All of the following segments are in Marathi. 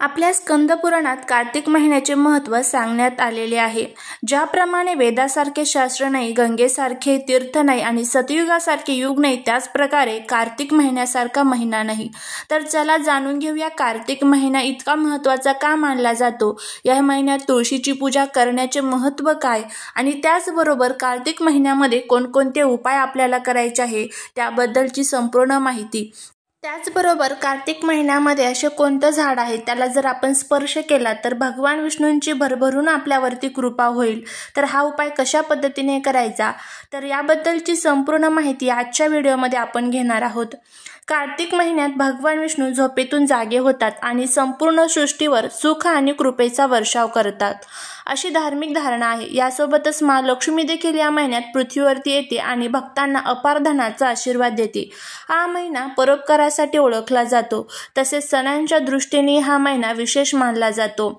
आपल्या स्कंदपुराणात कार्तिक महिन्याचे महत्त्व सांगण्यात आलेले आहे ज्याप्रमाणे वेदासारखे शास्त्र नाही गंगेसारखे तीर्थ नाही आणि सतयुगासारखे युग नाही त्याचप्रकारे कार्तिक महिन्यासारखा महिना नाही तर चला जाणून घेऊया कार्तिक महिना इतका महत्त्वाचा का मानला जातो या महिन्यात तुळशीची पूजा करण्याचे महत्त्व काय आणि त्याचबरोबर कार्तिक महिन्यामध्ये कोणकोणते उपाय आपल्याला करायचे आहे त्याबद्दलची संपूर्ण माहिती त्याचबरोबर कार्तिक महिन्यामध्ये असे कोणतं झाड आहे त्याला जर आपण स्पर्श केला तर भगवान विष्णूंची भरभरून आपल्यावरती कृपा होईल तर हा उपाय कशा पद्धतीने करायचा तर याबद्दलची संपूर्ण माहिती आजच्या व्हिडिओमध्ये आपण घेणार आहोत कार्तिक महिन्यात भगवान विष्णू झोपेतून जागे होतात आणि संपूर्ण सृष्टीवर सुख आणि कृपेचा वर्षाव करतात अशी धार्मिक धारणा आहे यासोबतच मा लक्ष्मी देखील या महिन्यात पृथ्वीवरती येते आणि भक्तांना अपार धनाचा आशीर्वाद देते हा महिना परोपकारासाठी ओळखला जातो तसेच सणांच्या दृष्टीने हा महिना विशेष मानला जातो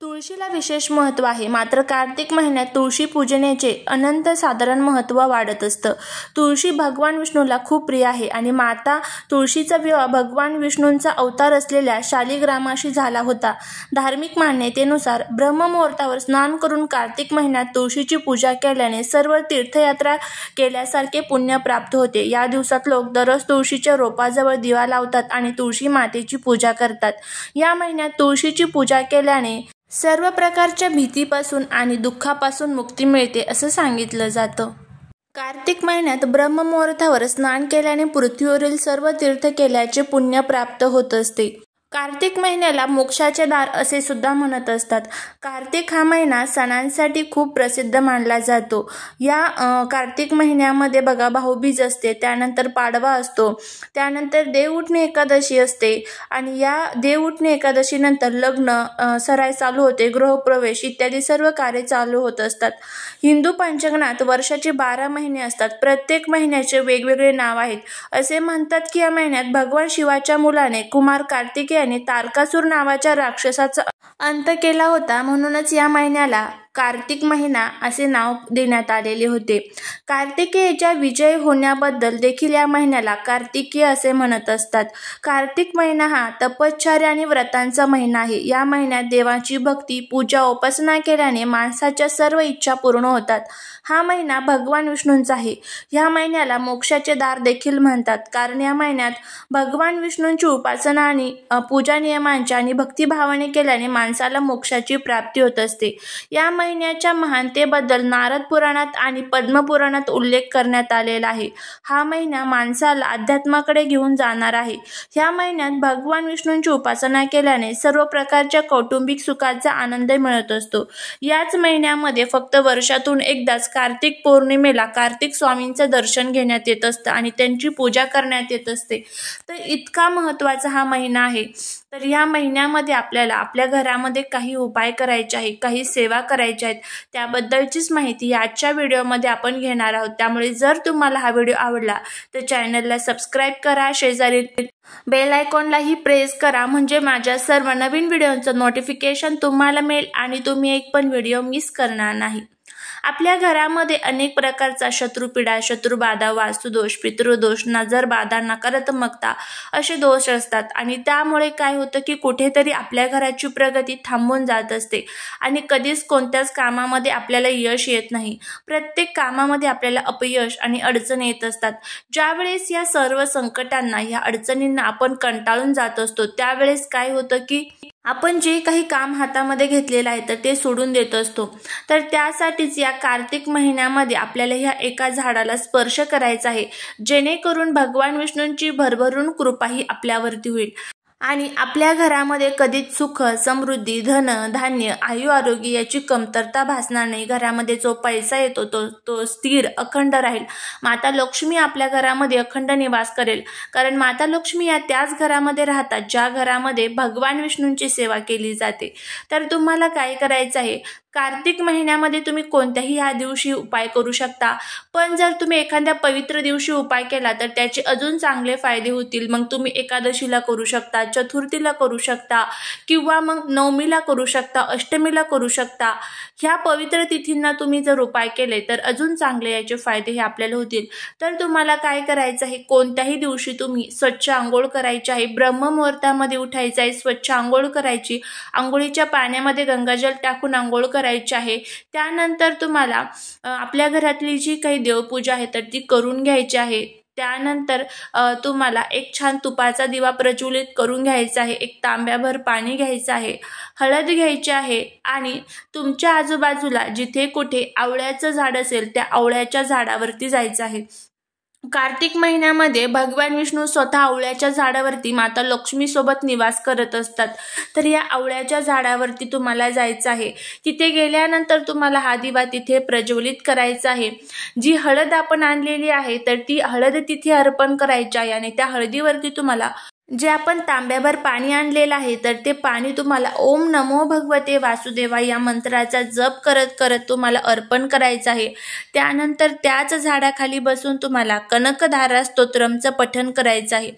तुळशीला विशेष महत्त्व आहे मात्र कार्तिक महिन्यात तुळशी पूजनेचे अनंत साधारण महत्त्व वाढत असतं तुळशी भगवान विष्णूला खूप प्रिय आहे आणि माता तुळशीचा विवाह भगवान विष्णूंचा अवतार असलेल्या शालिग्रामाशी झाला होता धार्मिक मान्यतेनुसार ब्रह्ममुहूर्तावर स्नान करून कार्तिक महिन्यात तुळशीची पूजा केल्याने सर्व तीर्थयात्रा केल्यासारखे पुण्य प्राप्त होते या दिवसात लोक दररोज तुळशीच्या रोपाजवळ दिवा लावतात आणि तुळशी मातेची पूजा करतात या महिन्यात तुळशीची पूजा केल्याने सर्व प्रकारच्या भीतीपासून आणि दुःखापासून मुक्ती मिळते असं सांगितलं जातं कार्तिक महिन्यात ब्रह्ममुहूर्तावर स्नान केल्याने पृथ्वीवरील सर्व तीर्थ केल्याचे पुण्य प्राप्त होत असते कार्तिक महिन्याला मोक्षाचे दार असे सुद्धा म्हणत असतात कार्तिक हा महिना सणांसाठी खूप प्रसिद्ध मानला जातो या कार्तिक महिन्यामध्ये बघा भाऊबीज असते त्यानंतर पाडवा असतो त्यानंतर देवउठणे एकादशी असते आणि या देवउठणे एकादशीनंतर लग्न सराय चालू होते गृहप्रवेश इत्यादी सर्व कार्य चालू होत असतात हिंदू पंचगणात वर्षाचे बारा महिने असतात प्रत्येक महिन्याचे वेगवेगळे नाव आहेत असे म्हणतात की या महिन्यात भगवान शिवाच्या मुलाने कुमार कार्तिके याने तारकासूर नावाच्या राक्षसाचा अंत केला होता म्हणूनच या महिन्याला कार्तिक महिना असे नाव देण्यात आलेले होते कार्तिकेयच्या विजय होण्याबद्दल देखील या महिन्याला कार्तिकीय असे म्हणत असतात कार्तिक महिना हा तपश्चर्या आणि व्रतांचा महिना आहे या महिन्यात देवाची भक्ती पूजा उपासना केल्याने माणसाच्या सर्व इच्छा पूर्ण होतात हा महिना भगवान विष्णूंचा आहे या महिन्याला मोक्षाचे दार देखील म्हणतात कारण या महिन्यात भगवान विष्णूंची उपासना आणि पूजा नियमांच्या आणि भक्तिभावाने केल्याने माणसाला मोक्षाची प्राप्ती होत असते या महिन्याच्या महानतेबद्दल नारद पुराणात आणि पद्मपुराणात उल्लेख करण्यात आलेला आहे हा महिना माणसाला अध्यात्माकडे घेऊन जाणार आहे ह्या महिन्यात भगवान विष्णूंची उपासना केल्याने सर्व प्रकारच्या कौटुंबिक सुखाचा आनंद मिळत असतो याच महिन्यामध्ये फक्त वर्षातून एकदाच कार्तिक पौर्णिमेला कार्तिक स्वामींचं दर्शन घेण्यात येत असतं आणि त्यांची पूजा करण्यात येत असते तर इतका महत्त्वाचा हा महिना आहे तर या महिन्यामध्ये आपल्याला आपल्या घरामध्ये काही उपाय करायचे आहेत काही सेवा करायच्या आहेत त्याबद्दलचीच माहिती आजच्या व्हिडिओमध्ये आपण घेणार आहोत त्यामुळे जर तुम्हाला हा व्हिडिओ आवडला तर चॅनलला सबस्क्राईब करा शेजारी बेल आयकॉनलाही प्रेस करा म्हणजे माझ्या सर्व नवीन व्हिडिओचं नोटिफिकेशन तुम्हाला मिळेल आणि तुम्ही एक पण व्हिडिओ मिस करणार नाही आपल्या घरामध्ये अनेक प्रकारचा शत्रुपीडा शत्रुबाधा वास्तुदोष पितृदोष नजरबाधा नकारात्मकता असे दोष असतात आणि त्यामुळे काय होतं की कुठेतरी आपल्या घराची प्रगती थांबून जात असते आणि कधीच कोणत्याच कामामध्ये आपल्याला यश येत नाही प्रत्येक कामामध्ये आपल्याला अपयश आणि अडचण येत असतात ज्यावेळेस या सर्व संकटांना या अडचणींना आपण कंटाळून जात असतो त्यावेळेस काय होतं की आपण जे काही काम हातामध्ये घेतलेलं आहे तर ते सोडून देत असतो तर त्यासाठीच या कार्तिक महिन्यामध्ये आपल्याला ह्या एका झाडाला स्पर्श करायचा आहे जेणेकरून भगवान विष्णूंची भरभरून कृपाही आपल्यावरती होईल आणि आपल्या घरामध्ये कधीच सुख समृद्धी धन धान्य आयु आरोग्य याची कमतरता भासणार नाही घरामध्ये जो पैसा येतो तो तो स्थिर अखंड राहील माता लक्ष्मी आपल्या घरामध्ये अखंड निवास करेल कारण माता लक्ष्मी या त्याच घरामध्ये राहतात ज्या घरामध्ये भगवान विष्णूंची सेवा केली जाते तर तुम्हाला काय करायचं आहे कार्तिक महिन्यामध्ये तुम्ही कोणत्याही ह्या दिवशी उपाय करू शकता पण जर तुम्ही एखाद्या पवित्र दिवशी उपाय केला तर त्याचे अजून चांगले फायदे होतील मग तुम्ही एकादशीला करू शकता चतुर्थीला करू शकता किंवा मग नवमीला करू शकता अष्टमीला करू शकता ह्या पवित्र तिथींना तुम्ही जर उपाय केले तर अजून चांगले याचे फायदे हे आपल्याला होतील तर तुम्हाला काय करायचं आहे कोणत्याही दिवशी तुम्ही स्वच्छ आंघोळ करायची आहे ब्रह्ममुहूर्तामध्ये उठायचं आहे स्वच्छ आंघोळ करायची आंघोळीच्या पाण्यामध्ये गंगाजल टाकून आंघोळ करायची करायची आहे त्यानंतर तुम्हाला आपल्या घरातली जी काही देवपूजा आहे तर ती करून घ्यायची आहे त्यानंतर तुम्हाला एक छान तुपाचा दिवा प्रज्वलित करून घ्यायचा आहे एक तांब्याभर पाणी घ्यायचं आहे हळद घ्यायची आहे आणि तुमच्या आजूबाजूला जिथे कुठे आवळ्याचं झाड असेल त्या आवळ्याच्या झाडावरती जायचं आहे कार्तिक महिन्यामध्ये भगवान विष्णू स्वतः आवळ्याच्या झाडावरती माता लक्ष्मीसोबत निवास करत असतात तर या आवळ्याच्या झाडावरती तुम्हाला जायचं आहे तिथे गेल्यानंतर तुम्हाला हा दिवा तिथे प्रज्वलित करायचा आहे जी हळद आपण आणलेली आहे तर ती हळद तिथे अर्पण करायची आहे आणि त्या हळदीवरती तुम्हाला जे आपण तांब्यावर पाणी आणलेलं आहे तर ते पाणी तुम्हाला ओम नमो भगवते वासुदेवा या मंत्राचा जप करत करत तुम्हाला अर्पण करायचं आहे त्यानंतर त्याच झाडाखाली बसून तुम्हाला कनकधारा स्तोत्रमचं पठन करायचं आहे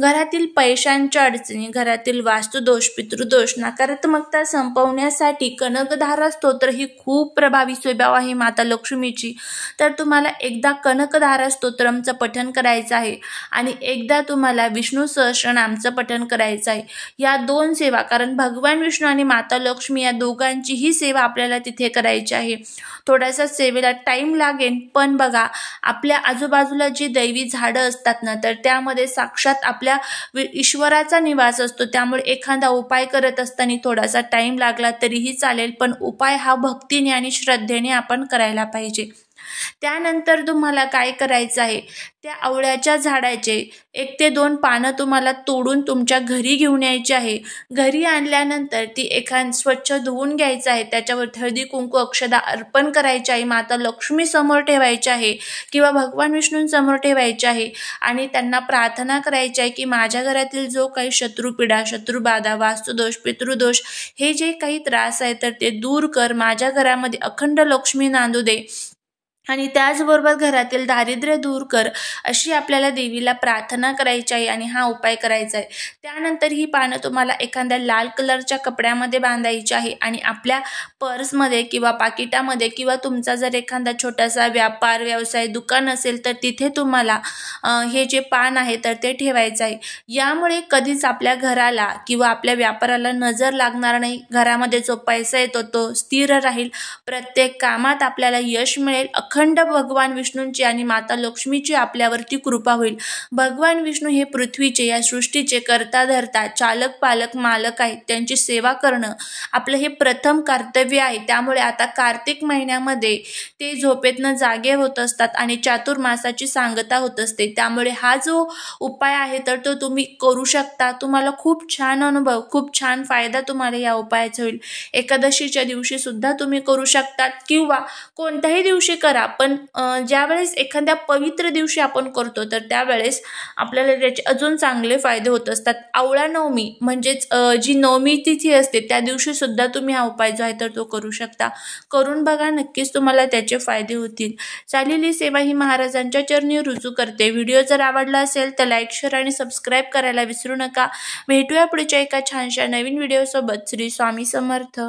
घरातील पैशांच्या अडचणी घरातील वास्तुदोष पितृदोष नकारात्मकता संपवण्यासाठी कनकधारा स्तोत्र ही खूप प्रभावी स्वभाव आहे माता लक्ष्मीची तर तुम्हाला एकदा कनकधारा स्तोत्रमचं पठण करायचं आहे आणि एकदा तुम्हाला विष्णू सहस्र आमचं पठण करायचं आहे या दोन सेवा कारण भगवान विष्णू आणि माता लक्ष्मी या दोघांचीही सेवा आपल्याला तिथे करायची आहे थोडासा सेवेला टाईम लागेल पण बघा आपल्या आजूबाजूला जी दैवी झाडं असतात ना तर त्यामध्ये साक्षात आपल्या ईश्वराचा निवास असतो त्यामुळे एखादा उपाय करत असताना थोडासा टाईम लागला तरीही चालेल पण उपाय हा भक्तीने आणि श्रद्धेने आपण करायला पाहिजे त्यानंतर तुम्हाला काय करायचं आहे त्या आवळ्याच्या झाडाचे एक ते दोन पानं तुम्हाला तोडून तुमच्या घरी घेऊन यायची आहे घरी आणल्यानंतर ती एखाद स्वच्छ धुवून घ्यायचं आहे त्याच्यावर हळदी कुंकू अक्षदा अर्पण करायची आहे माता लक्ष्मी समोर ठेवायची आहे किंवा भगवान विष्णूंसमोर ठेवायचे आहे आणि त्यांना प्रार्थना करायची आहे की माझ्या घरातील जो काही शत्रुपिढा शत्रुबाधा वास्तुदोष पितृदोष हे जे काही त्रास आहे तर ते दूर कर माझ्या घरामध्ये अखंड लक्ष्मी नांदू दे आणि त्याचबरोबर घरातील दारिद्र्य दूर कर अशी आपल्याला देवीला प्रार्थना करायची आहे आणि हा उपाय करायचा आहे त्यानंतर ही पानं तुम्हाला एखाद्या लाल कलरच्या कपड्यामध्ये बांधायची आहे आणि आपल्या पर्समध्ये किंवा पाकिटामध्ये किंवा तुमचा जर एखादा छोटासा व्यापार व्यवसाय दुकान असेल तर तिथे तुम्हाला हे जे पान आहे तर ते ठेवायचं आहे यामुळे कधीच आपल्या घराला किंवा आपल्या व्यापाराला नजर लागणार नाही घरामध्ये जो पैसा येतो तो स्थिर राहील प्रत्येक कामात आपल्याला यश मिळेल अखंड भगवान विष्णूंची आणि माता लक्ष्मीची आपल्यावरती कृपा होईल भगवान विष्णू हे पृथ्वीचे या सृष्टीचे करता धरता चालक पालक मालक आहेत त्यांची सेवा करणं आपलं हे प्रथम कर्तव्य आहे त्यामुळे आता कार्तिक महिन्यामध्ये ते झोपेतनं जागे होत असतात आणि चातुर्मासाची सांगता होत असते त्यामुळे हा जो उपाय आहे तर तो तुम्ही करू शकता तुम्हाला खूप छान अनुभव खूप छान फायदा तुम्हाला या उपायाचा होईल एकादशीच्या दिवशी सुद्धा तुम्ही करू शकतात किंवा कोणत्याही दिवशी करा आपण ज्यावेळेस एखाद्या पवित्र दिवशी आपण करतो तर त्यावेळेस आपल्याला त्याचे अजून चांगले फायदे होत असतात आवळा नवमी म्हणजेच जी नवमी तिथी असते त्या दिवशी सुद्धा तुम्ही हा उपाय जो आहे तर तो करू शकता करून बघा नक्कीच तुम्हाला त्याचे फायदे होतील चालेली सेवा ही महाराजांच्या चरणी रुजू करते व्हिडिओ जर आवडला असेल तर लाईक शेअर आणि सबस्क्राईब करायला विसरू नका भेटूया पुढच्या एका छानशा नवीन व्हिडिओसोबत श्री स्वामी समर्थ